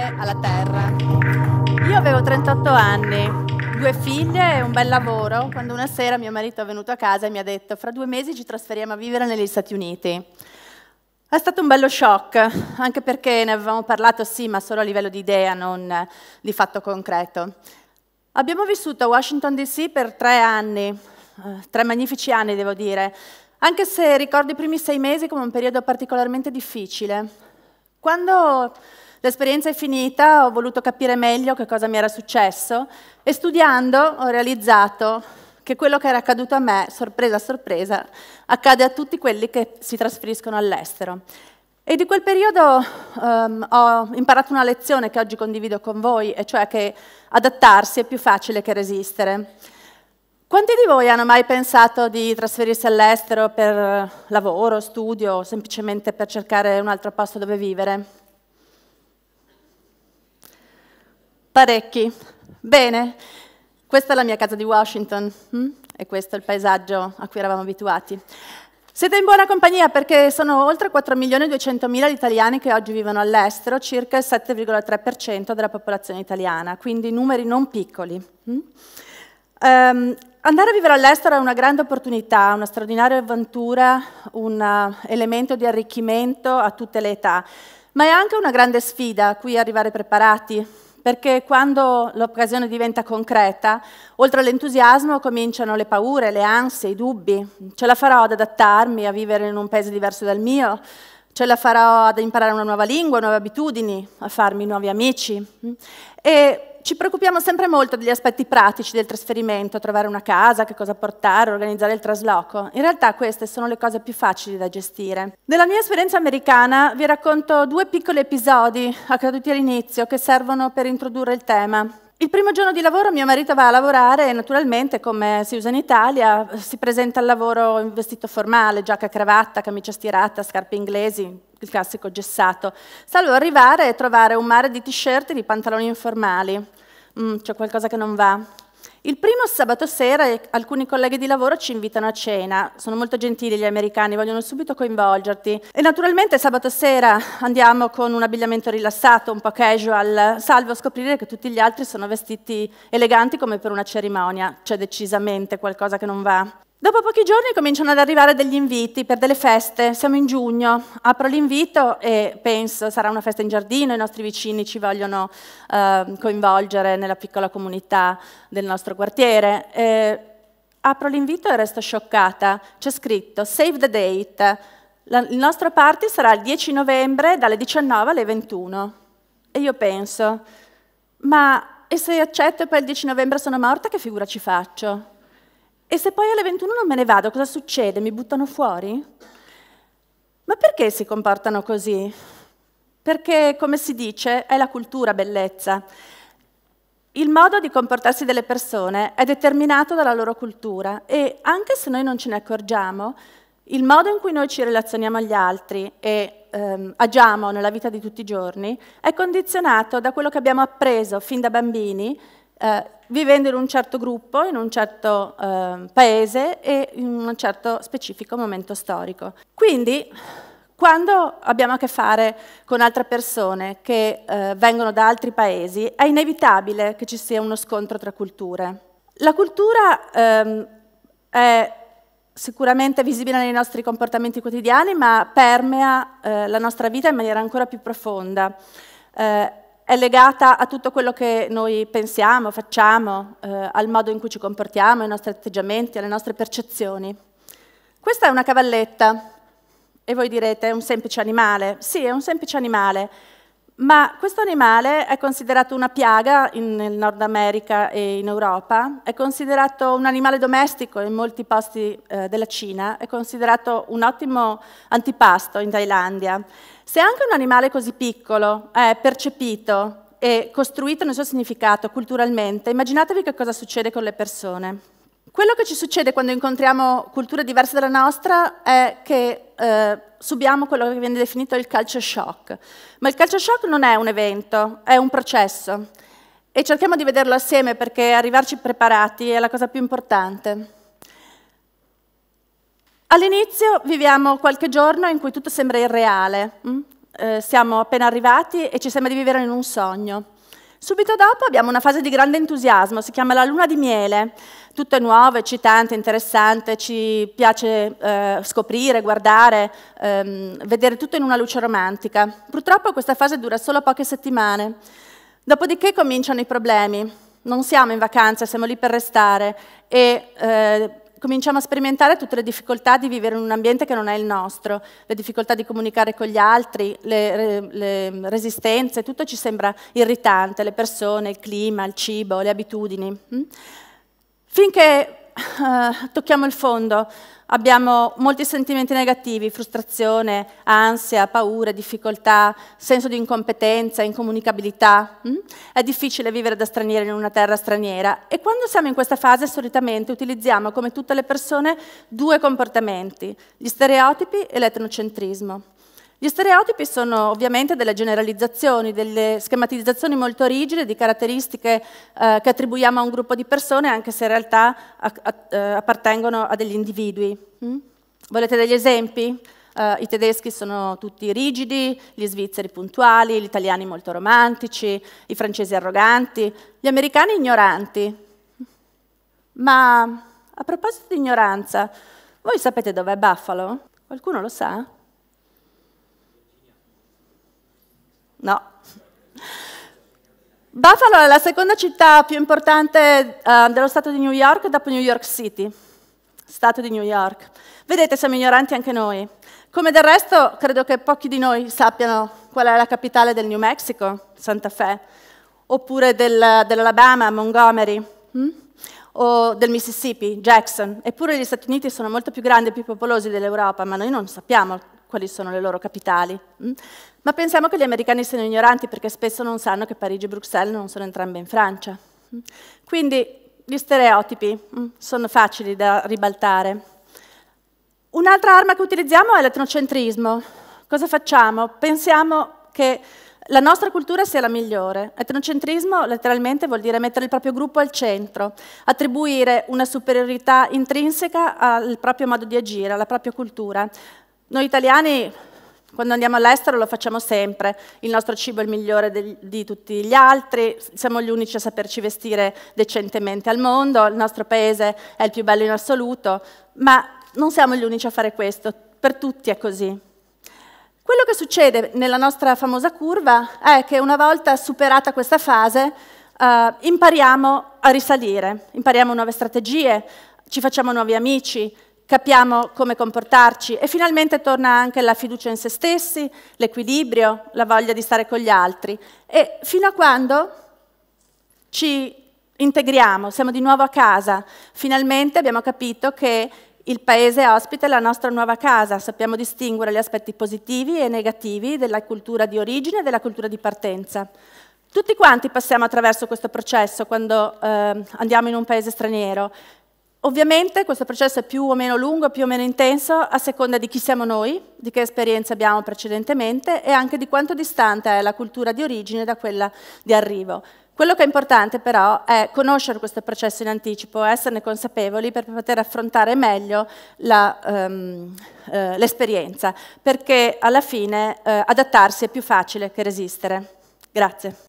bene alla terra. Io avevo 38 anni, due figlie e un bel lavoro, quando una sera mio marito è venuto a casa e mi ha detto fra due mesi ci trasferiamo a vivere negli Stati Uniti. È stato un bello shock, anche perché ne avevamo parlato sì, ma solo a livello di idea, non di fatto concreto. Abbiamo vissuto a Washington DC per tre anni, eh, tre magnifici anni devo dire, anche se ricordo i primi sei mesi come un periodo particolarmente difficile. Quando L'esperienza è finita, ho voluto capire meglio che cosa mi era successo e studiando ho realizzato che quello che era accaduto a me, sorpresa sorpresa, accade a tutti quelli che si trasferiscono all'estero. E di quel periodo um, ho imparato una lezione che oggi condivido con voi, e cioè che adattarsi è più facile che resistere. Quanti di voi hanno mai pensato di trasferirsi all'estero per lavoro, studio, o semplicemente per cercare un altro posto dove vivere? Parecchi. Bene, questa è la mia casa di Washington hm? e questo è il paesaggio a cui eravamo abituati. Siete in buona compagnia perché sono oltre 4.200.000 gli italiani che oggi vivono all'estero, circa il 7,3% della popolazione italiana, quindi numeri non piccoli. Hm? Um, andare a vivere all'estero è una grande opportunità, una straordinaria avventura, un elemento di arricchimento a tutte le età, ma è anche una grande sfida a cui arrivare preparati, perché quando l'occasione diventa concreta, oltre all'entusiasmo cominciano le paure, le ansie, i dubbi. Ce la farò ad adattarmi a vivere in un paese diverso dal mio, ce la farò ad imparare una nuova lingua, nuove abitudini, a farmi nuovi amici. E ci preoccupiamo sempre molto degli aspetti pratici del trasferimento, trovare una casa, che cosa portare, organizzare il trasloco. In realtà queste sono le cose più facili da gestire. Nella mia esperienza americana vi racconto due piccoli episodi accaduti all'inizio che servono per introdurre il tema. Il primo giorno di lavoro mio marito va a lavorare e naturalmente, come si usa in Italia, si presenta al lavoro in vestito formale, giacca e cravatta, camicia stirata, scarpe inglesi, il classico gessato, salvo arrivare e trovare un mare di t-shirt e di pantaloni informali mm, c'è qualcosa che non va. Il primo sabato sera eh, alcuni colleghi di lavoro ci invitano a cena, sono molto gentili gli americani, vogliono subito coinvolgerti. E naturalmente sabato sera andiamo con un abbigliamento rilassato, un po' casual, salvo scoprire che tutti gli altri sono vestiti eleganti come per una cerimonia, c'è decisamente qualcosa che non va. Dopo pochi giorni cominciano ad arrivare degli inviti per delle feste, siamo in giugno, apro l'invito e penso sarà una festa in giardino, i nostri vicini ci vogliono eh, coinvolgere nella piccola comunità del nostro quartiere. E apro l'invito e resto scioccata, c'è scritto Save the Date, La, il nostro party sarà il 10 novembre dalle 19 alle 21 e io penso, ma e se accetto e poi il 10 novembre sono morta che figura ci faccio? E se poi alle 21 non me ne vado, cosa succede? Mi buttano fuori? Ma perché si comportano così? Perché, come si dice, è la cultura bellezza. Il modo di comportarsi delle persone è determinato dalla loro cultura e anche se noi non ce ne accorgiamo, il modo in cui noi ci relazioniamo agli altri e ehm, agiamo nella vita di tutti i giorni è condizionato da quello che abbiamo appreso fin da bambini eh, vivendo in un certo gruppo, in un certo eh, paese e in un certo specifico momento storico. Quindi, quando abbiamo a che fare con altre persone che eh, vengono da altri paesi, è inevitabile che ci sia uno scontro tra culture. La cultura ehm, è sicuramente visibile nei nostri comportamenti quotidiani, ma permea eh, la nostra vita in maniera ancora più profonda. Eh, è legata a tutto quello che noi pensiamo, facciamo, eh, al modo in cui ci comportiamo, ai nostri atteggiamenti, alle nostre percezioni. Questa è una cavalletta e voi direte è un semplice animale. Sì, è un semplice animale, ma questo animale è considerato una piaga in, nel Nord America e in Europa, è considerato un animale domestico in molti posti eh, della Cina, è considerato un ottimo antipasto in Thailandia. Se anche un animale così piccolo è percepito e costruito nel suo significato culturalmente, immaginatevi che cosa succede con le persone. Quello che ci succede quando incontriamo culture diverse dalla nostra è che eh, subiamo quello che viene definito il culture shock. Ma il culture shock non è un evento, è un processo. E cerchiamo di vederlo assieme perché arrivarci preparati è la cosa più importante. All'inizio viviamo qualche giorno in cui tutto sembra irreale. Mm? Eh, siamo appena arrivati e ci sembra di vivere in un sogno. Subito dopo abbiamo una fase di grande entusiasmo, si chiama la luna di miele tutto è nuovo, eccitante, interessante, ci piace eh, scoprire, guardare, ehm, vedere tutto in una luce romantica. Purtroppo questa fase dura solo poche settimane, dopodiché cominciano i problemi. Non siamo in vacanza, siamo lì per restare e eh, cominciamo a sperimentare tutte le difficoltà di vivere in un ambiente che non è il nostro, le difficoltà di comunicare con gli altri, le, le, le, resistenze, tutto ci sembra irritante, le persone, il clima, il cibo, le abitudini. Mm? Finché eh, tocchiamo il fondo abbiamo molti sentimenti negativi, frustrazione, ansia, paura, difficoltà, senso di incompetenza, incomunicabilità. Mm? È difficile vivere da stranieri in una terra straniera e quando siamo in questa fase solitamente utilizziamo come tutte le persone due comportamenti, gli stereotipi e l'etnocentrismo. Gli stereotipi sono ovviamente delle generalizzazioni, delle schematizzazioni molto rigide di caratteristiche eh, che attribuiamo a un gruppo di persone, anche se in realtà a, a, eh, appartengono a degli individui. Mm? Volete degli esempi? Uh, I tedeschi sono tutti rigidi, gli svizzeri puntuali, gli italiani molto romantici, i francesi arroganti, gli americani ignoranti. Ma a proposito di ignoranza, voi sapete dov'è Buffalo? Qualcuno lo sa? No. Buffalo è la seconda città più importante uh, dello Stato di New York dopo New York City. Stato di New York. Vedete, siamo ignoranti anche noi. Come del resto, credo che pochi di noi sappiano qual è la capitale del New Mexico, Santa Fe, oppure del, dell'Alabama, Montgomery, hm? o del Mississippi, Jackson. Eppure gli Stati Uniti sono molto più grandi e più popolosi dell'Europa, ma noi non sappiamo quali sono le loro capitali. Mm? Ma pensiamo che gli americani siano ignoranti perché spesso non sanno che Parigi e Bruxelles non sono entrambe in Francia. Mm? Quindi gli stereotipi mm, sono facili da ribaltare. Un'altra arma che utilizziamo è l'etnocentrismo. Cosa facciamo? Pensiamo che la nostra cultura sia la migliore. Etnocentrismo letteralmente vuol dire mettere il proprio gruppo al centro, attribuire una superiorità intrinseca al proprio modo di agire, alla propria cultura. Noi italiani quando andiamo all'estero lo facciamo sempre, il nostro cibo è il migliore di, di tutti gli altri, siamo gli unici a saperci vestire decentemente al mondo, il nostro paese è il più bello in assoluto, ma non siamo gli unici a fare questo, per tutti è così. Quello che succede nella nostra famosa curva è che una volta superata questa fase eh, impariamo a risalire, impariamo nuove strategie, ci facciamo nuovi amici, capiamo come comportarci e finalmente torna anche la fiducia in se stessi, l'equilibrio, la voglia di stare con gli altri. E fino a quando ci integriamo, siamo di nuovo a casa, finalmente abbiamo capito che il paese ospite la nostra nuova casa, sappiamo distinguere gli aspetti positivi e negativi della cultura di origine e della cultura di partenza. Tutti quanti passiamo attraverso questo processo quando eh, andiamo in un paese straniero. Ovviamente questo processo è più o meno lungo, più o meno intenso, a seconda di chi siamo noi, di che esperienza abbiamo precedentemente e anche di quanto distante è la cultura di origine da quella di arrivo. Quello che è importante però è conoscere questo processo in anticipo, esserne consapevoli per poter affrontare meglio ehm, eh, l'esperienza, um, eh, perché alla fine eh, adattarsi è più facile che resistere. Grazie.